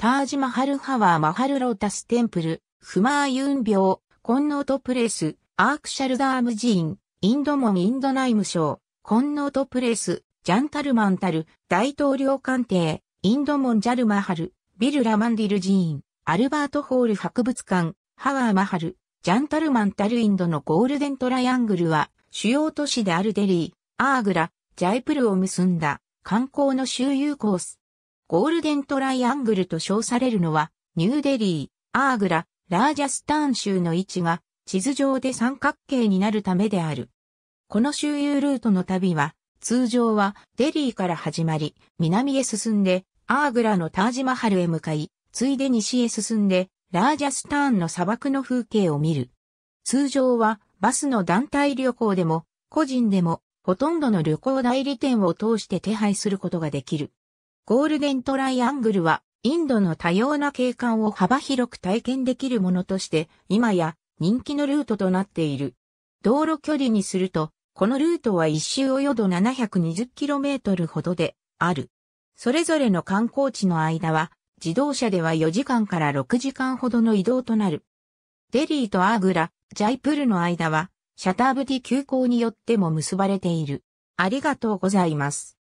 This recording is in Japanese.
タージマハルハワーマハルロータステンプル、フマーユン病、コンノートプレス、アークシャルダーム寺院、インドモンインド内務省、コンノートプレス、ジャンタルマンタル、大統領官邸、インドモンジャルマハル、ビル・ラマンディル寺院、アルバートホール博物館、ハワーマハル、ジャンタルマンタルインドのゴールデントライアングルは、主要都市であるデリー、アーグラ、ジャイプルを結んだ観光の周遊コース。ゴールデントライアングルと称されるのは、ニューデリー、アーグラ、ラージャスターン州の位置が地図上で三角形になるためである。この周遊ルートの旅は、通常はデリーから始まり、南へ進んで、アーグラのタージマハルへ向かい、ついで西へ進んで、ラージャスターンの砂漠の風景を見る。通常はバスの団体旅行でも個人でもほとんどの旅行代理店を通して手配することができる。ゴールデントライアングルは、インドの多様な景観を幅広く体験できるものとして、今や人気のルートとなっている。道路距離にすると、このルートは一周およど 720km ほどである。それぞれの観光地の間は、自動車では4時間から6時間ほどの移動となる。デリーとアーグラ、ジャイプルの間は、シャターブティ急行によっても結ばれている。ありがとうございます。